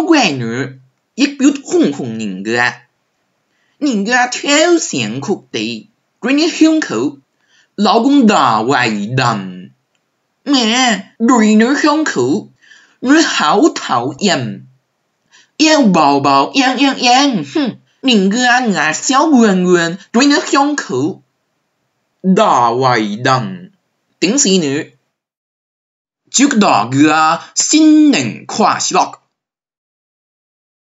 小乖囡一表哄哄人家啊，人家挑三哭地，转入胸口，老公大胃疼。mẹ đuổi nữ không khử nữ hảo thảo yểm yên bảo bảo yên yên yên hừm mình cứ ăn ngã xéo buồn buồn đuổi nữ không khử đỏ hoài đằng tính gì nữa trước đó gà xin nền khoa lọc